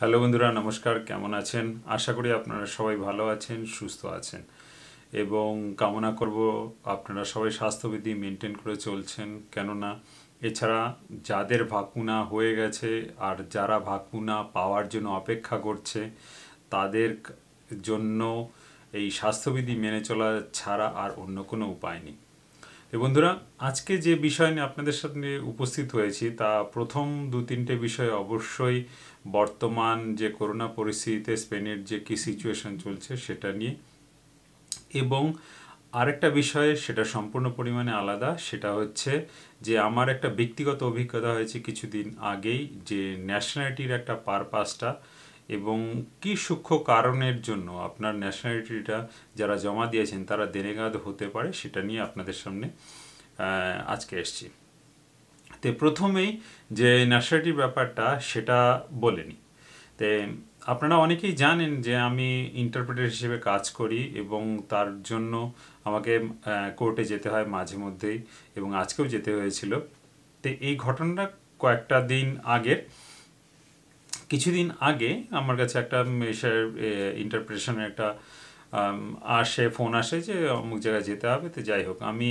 hello বন্ধুরা নমস্কার কেমন আছেন আশা করি আপনারা সবাই ভালো আছেন সুস্থ আছেন এবং কামনা করব আপনারা সবাই স্বাস্থ্যবিধি মেনটেন করে চলছেন কেননা এছাড়া যাদের ভাকুনা হয়ে গেছে আর যারা ভাকুনা পাওয়ার জন্য অপেক্ষা করছে তাদের জন্য এই স্বাস্থ্যবিধি মেনে চলা ছাড়া আর অন্য কোনো উপায় নেই তো বন্ধুরা আজকে যে বিষয় নিয়ে আপনাদের সাথে উপস্থিত হয়েছি তা প্রথম দু তিনটে বিষয় অবশ্যই বর্তমান যে করোনা পরিস্থিতিতে স্পেনের যে কি সিচুয়েশন চলছে সেটা নিয়ে এবং আরেকটা বিষয় সেটা সম্পূর্ণ পরিমাণে আলাদা সেটা হচ্ছে যে আমার একটা ব্যক্তিগত অভিজ্ঞতা হয়েছে কিছুদিন আগেই যে ন্যাশনালিটির একটা পারপাসটা এবং কি সূক্ষ্ম কারণের জন্য আপনার ন্যাশনালিটিটা যারা জমা দিয়েছেন তারা দেনেগাদ হতে পারে সেটা নিয়ে আপনাদের সামনে আজকে এসছি তে প্রথমেই যে ন্যাশনালিটির ব্যাপারটা সেটা বলেনি তে আপনারা অনেকেই জানেন যে আমি ইন্টারপ্রেটার হিসেবে কাজ করি এবং তার জন্য আমাকে কোর্টে যেতে হয় মাঝে মধ্যেই এবং আজকেও যেতে হয়েছিল তো এই ঘটনাটা কয়েকটা দিন আগের কিছুদিন আগে আমার কাছে একটা মেসের ইন্টারপ্রিটেশনের একটা আসে ফোন আসে যে অমুক জায়গায় যেতে হবে তো যাই হোক আমি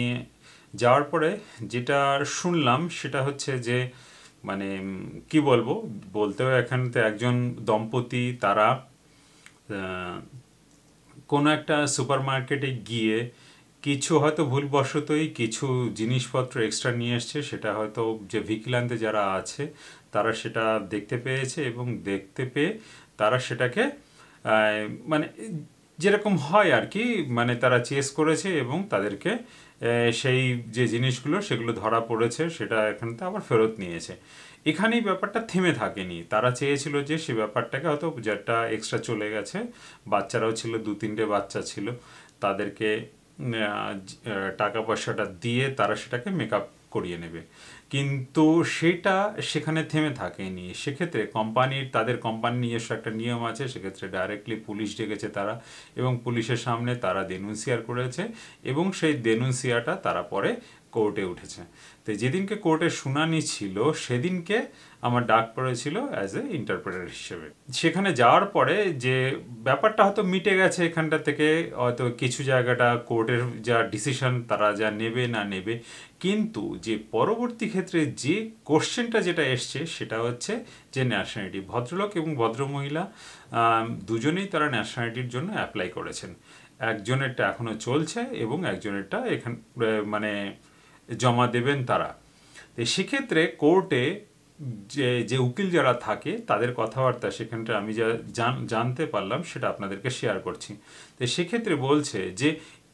যাওয়ার পরে যেটা শুনলাম সেটা হচ্ছে যে মানে কি বলবো বলতেও এখান তো একজন দম্পতি তারা কোনো একটা সুপার মার্কেটে গিয়ে কিছু হয়তো ভুলবশতই কিছু জিনিসপত্র এক্সট্রা নিয়ে এসছে সেটা হয়তো যে ভিকিলান্তে যারা আছে তারা সেটা দেখতে পেয়েছে এবং দেখতে পেয়ে তারা সেটাকে মানে যেরকম হয় আর কি মানে তারা চেস করেছে এবং তাদেরকে সেই যে জিনিসগুলো সেগুলো ধরা পড়েছে সেটা এখানতে আবার ফেরত নিয়েছে এখানেই ব্যাপারটা থেমে থাকেনি তারা চেয়েছিল যে সে ব্যাপারটাকে হয়তো যেটা এক্সট্রা চলে গেছে বাচ্চারাও ছিল দু তিনটে বাচ্চা ছিল তাদেরকে টাকা পয়সাটা দিয়ে তারা সেটাকে মেকআপ করিয়ে নেবে কিন্তু সেটা সেখানে থেমে থাকেনি সেক্ষেত্রে কোম্পানির তাদের কোম্পানির নিজস্ব একটা নিয়ম আছে সেক্ষেত্রে ডাইরেক্টলি পুলিশ ডেকেছে তারা এবং পুলিশের সামনে তারা দেনুন্সিয়ার করেছে এবং সেই ডেনুন্সিয়াটা তারা পরে কোর্টে উঠেছে তো যেদিনকে কোর্টে শুনানি ছিল সেদিনকে আমার ডাক পড়েছিল অ্যাজ এ ইন্টারপ্রেটার হিসেবে সেখানে যাওয়ার পরে যে ব্যাপারটা হয়তো মিটে গেছে এখানটা থেকে হয়তো কিছু জায়গাটা কোর্টের যা ডিসিশন তারা যা নেবে না নেবে কিন্তু যে পরবর্তী ক্ষেত্রে যে কোশ্চেনটা যেটা এসছে সেটা হচ্ছে যে ন্যাশনালিটি ভদ্রলোক এবং ভদ্রমহিলা দুজনেই তারা ন্যাশনালিটির জন্য অ্যাপ্লাই করেছেন একজনেরটা এখনও চলছে এবং একজনেরটা এখান মানে জমা দেবেন তারা তো সেক্ষেত্রে কোর্টে যে যে উকিল যারা থাকে তাদের কথাবার্তা সেখানটা আমি যা জানতে পারলাম সেটা আপনাদেরকে শেয়ার করছি তো সেক্ষেত্রে বলছে যে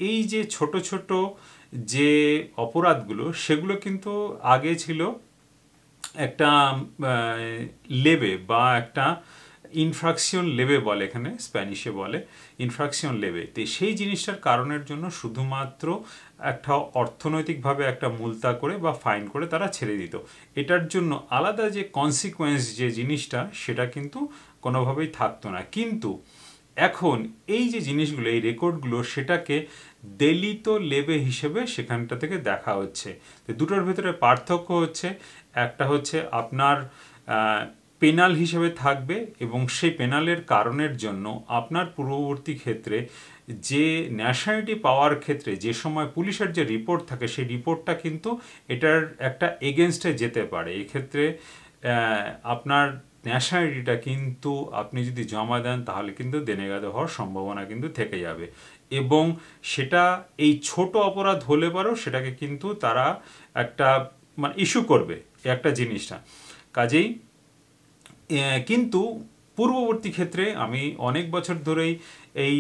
এই যে ছোট ছোট যে অপরাধগুলো সেগুলো কিন্তু আগে ছিল একটা লেবে বা একটা ইনফ্রাকশন লেবে বলে এখানে স্প্যানিশে বলে ইনফ্রাকশন লেবে তো সেই জিনিসটার কারণের জন্য শুধুমাত্র একটা অর্থনৈতিকভাবে একটা মূলতা করে বা ফাইন করে তারা ছেড়ে দিত এটার জন্য আলাদা যে কনসিকোয়েন্স যে জিনিসটা সেটা কিন্তু কোনোভাবেই থাকতো না কিন্তু এখন এই যে জিনিসগুলো এই রেকর্ডগুলো সেটাকে দেলিত লেবে হিসেবে সেখানটা থেকে দেখা হচ্ছে তো দুটোর ভেতরে পার্থক্য হচ্ছে একটা হচ্ছে আপনার পেনাল হিসেবে থাকবে এবং সেই পেনালের কারণের জন্য আপনার পূর্ববর্তী ক্ষেত্রে যে ন্যাশনালিটি পাওয়ার ক্ষেত্রে যে সময় পুলিশের যে রিপোর্ট থাকে সেই রিপোর্টটা কিন্তু এটার একটা এগেনস্টে যেতে পারে এক্ষেত্রে আপনার ন্যাশনালিটিটা কিন্তু আপনি যদি জমা দেন তাহলে কিন্তু দেনেগাদে হওয়ার সম্ভাবনা কিন্তু থেকে যাবে এবং সেটা এই ছোট অপরাধ হলে পরেও সেটাকে কিন্তু তারা একটা মানে ইস্যু করবে একটা জিনিসটা কাজেই কিন্তু পূর্ববর্তী ক্ষেত্রে আমি অনেক বছর ধরেই এই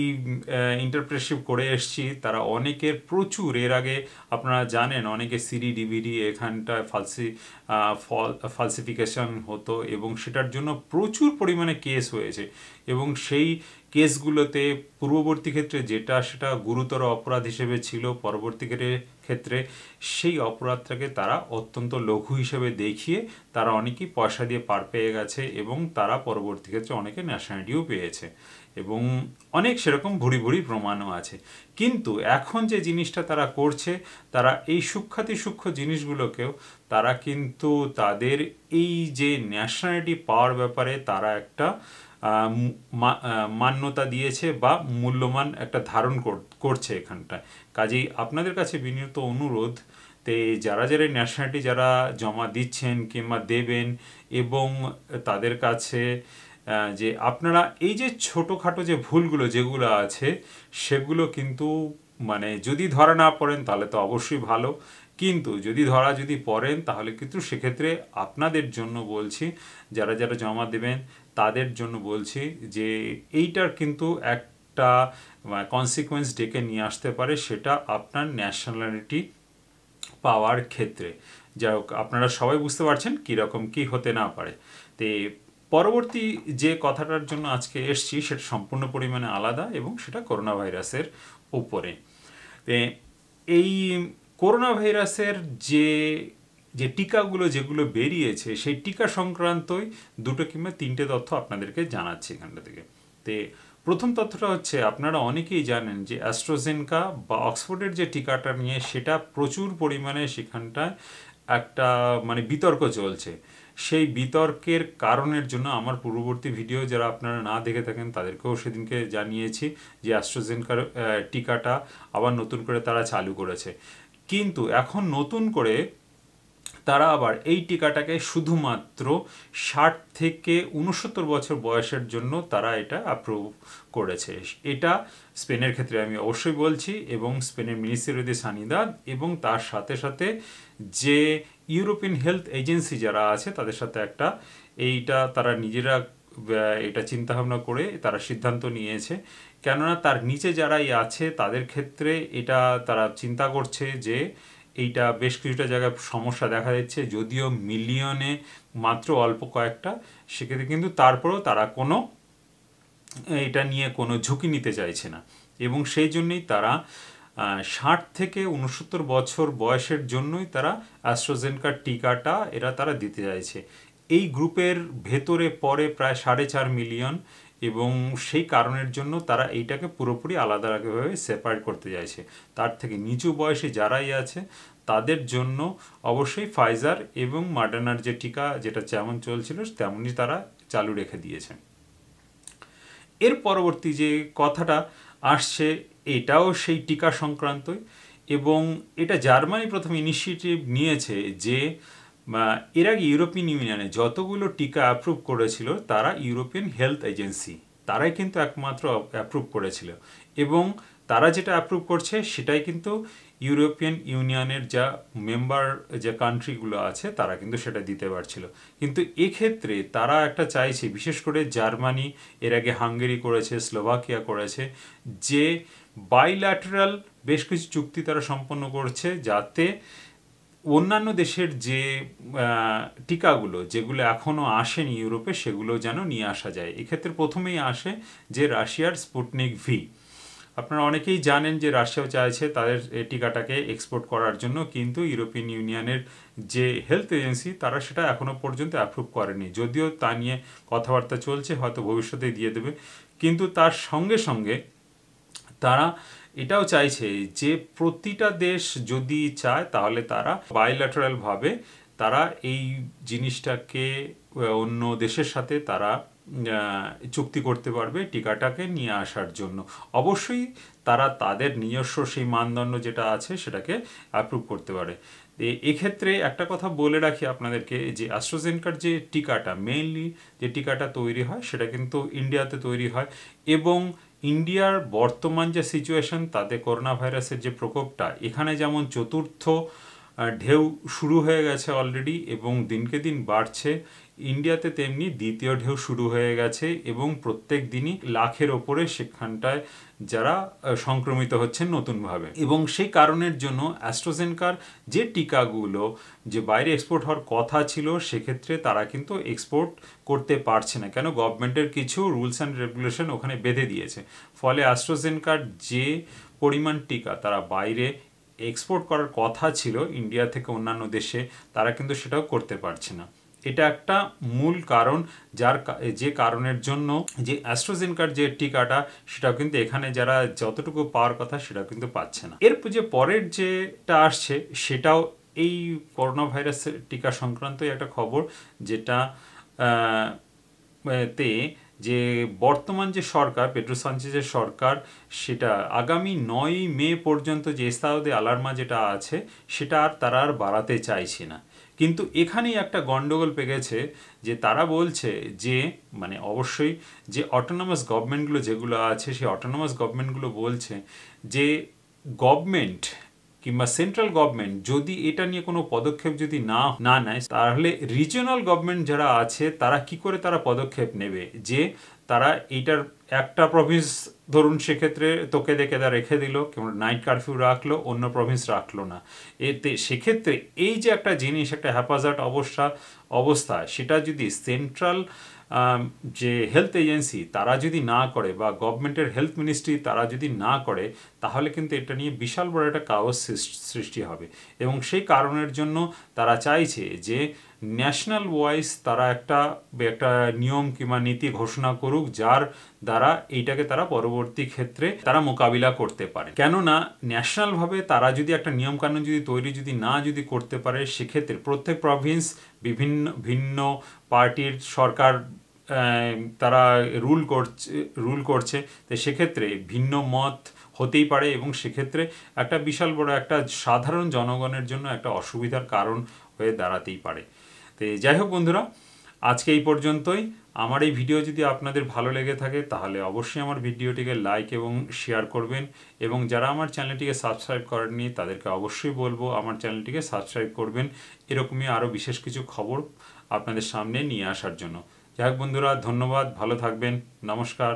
ইন্টারপ্রেশিপ করে এসছি তারা অনেকের প্রচুর এর আগে আপনারা জানেন অনেকে সিডি ডিভিডি এখানটায় ফালসি ফালসিফিকেশন হতো এবং সেটার জন্য প্রচুর পরিমাণে কেস হয়েছে এবং সেই কেসগুলোতে পূর্ববর্তী ক্ষেত্রে যেটা সেটা গুরুতর অপরাধ হিসেবে ছিল পরবর্তী ক্ষেত্রে সেই অপরাধটাকে তারা অত্যন্ত লঘু হিসেবে দেখিয়ে তারা অনেকেই পয়সা দিয়ে পার পেয়ে গেছে এবং তারা পরবর্তী ক্ষেত্রে অনেকে ন্যাশনালিটিও পেয়েছে এবং অনেক সেরকম ভুড়ি ভুড়ি প্রমাণও আছে কিন্তু এখন যে জিনিসটা তারা করছে তারা এই সূক্ষাতি সূক্ষ্ম জিনিসগুলোকেও তারা কিন্তু তাদের এই যে ন্যাশনালিটি পাওয়ার ব্যাপারে তারা একটা মান্যতা দিয়েছে বা মূল্যমান একটা ধারণ করছে এখানটায় কাজেই আপনাদের কাছে বিনীত অনুরোধ তে যারা যারা ন্যাশনালিটি যারা জমা দিচ্ছেন কিংবা দেবেন এবং তাদের কাছে যে আপনারা এই যে ছোটোখাটো যে ভুলগুলো যেগুলো আছে সেগুলো কিন্তু মানে যদি ধরা না পড়েন তাহলে তো অবশ্যই ভালো কিন্তু যদি ধরা যদি পড়েন তাহলে কিন্তু সেক্ষেত্রে আপনাদের জন্য বলছি যারা যারা জমা দেবেন তাদের জন্য বলছি যে এইটার কিন্তু একটা কনসিকুয়েন্স ডেকে নিয়ে আসতে পারে সেটা আপনার ন্যাশনালিটি পাওয়ার ক্ষেত্রে যাই হোক আপনারা সবাই বুঝতে পারছেন কীরকম কি হতে না পারে তে পরবর্তী যে কথাটার জন্য আজকে এসছি সেটা সম্পূর্ণ পরিমাণে আলাদা এবং সেটা করোনা ভাইরাসের উপরে এই করোনা ভাইরাসের যে যে টিকাগুলো যেগুলো বেরিয়েছে সেই টিকা সংক্রান্তই দুটো কিংবা তিনটে তথ্য আপনাদেরকে জানাচ্ছি এখানটা থেকে তে প্রথম তথ্যটা হচ্ছে আপনারা অনেকেই জানেন যে অ্যাস্ট্রোজেনকা বা অক্সফোর্ডের যে টিকাটা নিয়ে সেটা প্রচুর পরিমাণে সেখানটায় একটা মানে বিতর্ক চলছে সেই বিতর্কের কারণের জন্য আমার পূর্ববর্তী ভিডিও যারা আপনারা না দেখে থাকেন তাদেরকেও সেদিনকে জানিয়েছি যে অ্যাস্ট্রোজেনকার টিকাটা আবার নতুন করে তারা চালু করেছে কিন্তু এখন নতুন করে তারা আবার এই টিকাটাকে শুধুমাত্র ষাট থেকে উনসত্তর বছর বয়সের জন্য তারা এটা অ্যাপ্রুভ করেছে এটা স্পেনের ক্ষেত্রে আমি অবশ্যই বলছি এবং স্পেনের মিনিস্টার অফ সানিদাদ এবং তার সাথে সাথে যে ইউরোপিয়ান হেলথ এজেন্সি যারা আছে তাদের সাথে একটা এইটা তারা নিজেরা এটা চিন্তাভাবনা করে তারা সিদ্ধান্ত নিয়েছে কেননা তার নিচে যারাই আছে তাদের ক্ষেত্রে এটা তারা চিন্তা করছে যে এইটা বেশ কিছুটা জায়গায় সমস্যা দেখা দিচ্ছে যদিও মিলিয়নে মাত্র অল্প কয়েকটা সেক্ষেত্রে কিন্তু তারপরেও তারা কোনো এটা নিয়ে কোনো ঝুঁকি নিতে চাইছে না এবং সেই জন্যই তারা ষাট থেকে উনসত্তর বছর বয়সের জন্যই তারা অ্যাস্ট্রোজেনকার টিকাটা এরা তারা দিতে চাইছে এই গ্রুপের ভেতরে পরে প্রায় সাড়ে চার মিলিয়ন এবং সেই কারণের জন্য তারা এইটাকে পুরোপুরি আলাদা আলাদাভাবে সেপারেট করতে চাইছে তার থেকে নিচু বয়সে যারাই আছে তাদের জন্য অবশ্যই ফাইজার এবং মার্ডানার যে টিকা যেটা যেমন চলছিল তেমনই তারা চালু রেখে দিয়েছে এর পরবর্তী যে কথাটা আসছে এটাও সেই টিকা সংক্রান্তই এবং এটা জার্মানি প্রথম ইনিশিয়েটিভ নিয়েছে যে এর আগে ইউরোপিয়ান ইউনিয়নে যতগুলো টিকা অ্যাপ্রুভ করেছিল তারা ইউরোপিয়ান হেলথ এজেন্সি তারাই কিন্তু একমাত্র অ্যাপ্রুভ করেছিল এবং তারা যেটা অ্যাপ্রুভ করছে সেটাই কিন্তু ইউরোপিয়ান ইউনিয়নের যা মেম্বার যে কান্ট্রিগুলো আছে তারা কিন্তু সেটা দিতে পারছিল কিন্তু এক্ষেত্রে তারা একটা চাইছে বিশেষ করে জার্মানি এর আগে হাঙ্গেরি করেছে স্লোভাকিয়া করেছে যে বাইল্যাটারাল বেশ কিছু চুক্তি তারা সম্পন্ন করছে যাতে অন্যান্য দেশের যে টিকাগুলো যেগুলো এখনও আসেনি ইউরোপে সেগুলো যেন নিয়ে আসা যায় এক্ষেত্রে প্রথমেই আসে যে রাশিয়ার স্পুটনিক ভি আপনারা অনেকেই জানেন যে রাশিয়াও চাইছে তাদের টিকাটাকে এক্সপোর্ট করার জন্য কিন্তু ইউরোপিয়ান ইউনিয়নের যে হেলথ এজেন্সি তারা সেটা এখনও পর্যন্ত অ্যাপ্রুভ করেনি যদিও তা নিয়ে কথাবার্তা চলছে হয়তো ভবিষ্যতে দিয়ে দেবে কিন্তু তার সঙ্গে সঙ্গে তারা এটাও চাইছে যে প্রতিটা দেশ যদি চায় তাহলে তারা বায়োল্যাটারালভাবে তারা এই জিনিসটাকে অন্য দেশের সাথে তারা চুক্তি করতে পারবে টিকাটাকে নিয়ে আসার জন্য অবশ্যই তারা তাদের নিজস্ব সেই মানদণ্ড যেটা আছে সেটাকে অ্যাপ্রুভ করতে পারে এক্ষেত্রে একটা কথা বলে রাখি আপনাদেরকে যে অ্যাস্ট্রোজেনকার যে টিকাটা মেইনলি যে টিকাটা তৈরি হয় সেটা কিন্তু ইন্ডিয়াতে তৈরি হয় এবং ইন্ডিয়ার বর্তমান যে সিচুয়েশন তাতে করোনা ভাইরাসের যে প্রকোপটা এখানে যেমন চতুর্থ ঢেউ শুরু হয়ে গেছে অলরেডি এবং দিনকে দিন বাড়ছে ইন্ডিয়াতে তেমনি দ্বিতীয় ঢেউ শুরু হয়ে গেছে এবং প্রত্যেক দিনই লাখের ওপরে সেখানটায় যারা সংক্রমিত হচ্ছেন নতুনভাবে এবং সেই কারণের জন্য অ্যাস্ট্রোজেনকার যে টিকাগুলো যে বাইরে এক্সপোর্ট হওয়ার কথা ছিল সেক্ষেত্রে তারা কিন্তু এক্সপোর্ট করতে পারছে না কেন গভর্নমেন্টের কিছু রুলস অ্যান্ড রেগুলেশন ওখানে বেঁধে দিয়েছে ফলে অ্যাস্ট্রোজেনকার যে পরিমাণ টিকা তারা বাইরে এক্সপোর্ট করার কথা ছিল ইন্ডিয়া থেকে অন্যান্য দেশে তারা কিন্তু সেটাও করতে পারছে না এটা একটা মূল কারণ যার যে কারণের জন্য যে অ্যাস্ট্রোজেনকার যে টিকাটা সেটাও কিন্তু এখানে যারা যতটুকু পাওয়ার কথা সেটাও কিন্তু পাচ্ছে না এর যে পরের যেটা আসছে সেটাও এই করোনা ভাইরাসের টিকা সংক্রান্তই একটা খবর যেটা তে যে বর্তমান যে সরকার পেট্রো সানচেজের সরকার সেটা আগামী নয় মে পর্যন্ত যে এস্তাউদে আলার্মা যেটা আছে সেটা আর তারা আর বাড়াতে চাইছে না কিন্তু এখানেই একটা গণ্ডগোল পেগেছে যে তারা বলছে যে মানে অবশ্যই যে অটোনমাস গভর্নমেন্টগুলো যেগুলো আছে সেই অটোনমাস গভর্নমেন্টগুলো বলছে যে গভর্নমেন্ট কিংবা সেন্ট্রাল গভর্নমেন্ট যদি এটা নিয়ে কোনো পদক্ষেপ যদি না না নেয় তাহলে রিজিওনাল গভর্নমেন্ট যারা আছে তারা কি করে তারা পদক্ষেপ নেবে যে তারা এটার একটা প্রভিন্স ধরুন সেক্ষেত্রে তোকে দেখে তা রেখে দিল কিংবা নাইট কারফিউ রাখলো অন্য প্রভিন্স রাখলো না এতে সেক্ষেত্রে এই যে একটা জিনিস একটা হ্যাপাজার্ট অবস্থা অবস্থা সেটা যদি সেন্ট্রাল যে হেলথ এজেন্সি তারা যদি না করে বা গভর্নমেন্টের হেলথ মিনিস্ট্রি তারা যদি না করে তাহলে কিন্তু এটা নিয়ে বিশাল বড় একটা কাগজ সৃষ্টি হবে এবং সেই কারণের জন্য তারা চাইছে যে ন্যাশনাল ওয়াইজ তারা একটা একটা নিয়ম কিংবা নীতি ঘোষণা করুক যার দ্বারা এইটাকে তারা পরবর্তী ক্ষেত্রে তারা মোকাবিলা করতে পারে কেননা ন্যাশনালভাবে তারা যদি একটা নিয়মকানুন যদি তৈরি যদি না যদি করতে পারে সেক্ষেত্রে প্রত্যেক প্রভিন্স বিভিন্ন ভিন্ন পার্টির সরকার তারা রুল করছে রুল করছে তো সেক্ষেত্রে ভিন্ন মত হতেই পারে এবং সেক্ষেত্রে একটা বিশাল বড় একটা সাধারণ জনগণের জন্য একটা অসুবিধার কারণ হয়ে দাঁড়াতেই পারে তো যাই হোক বন্ধুরা আজকে এই পর্যন্তই আমার এই ভিডিও যদি আপনাদের ভালো লেগে থাকে তাহলে অবশ্যই আমার ভিডিওটিকে লাইক এবং শেয়ার করবেন এবং যারা আমার চ্যানেলটিকে সাবস্ক্রাইব করেননি তাদেরকে অবশ্যই বলবো আমার চ্যানেলটিকে সাবস্ক্রাইব করবেন এরকমই আরও বিশেষ কিছু খবর আপনাদের সামনে নিয়ে আসার জন্য যাই বন্ধুরা ধন্যবাদ ভালো থাকবেন নমস্কার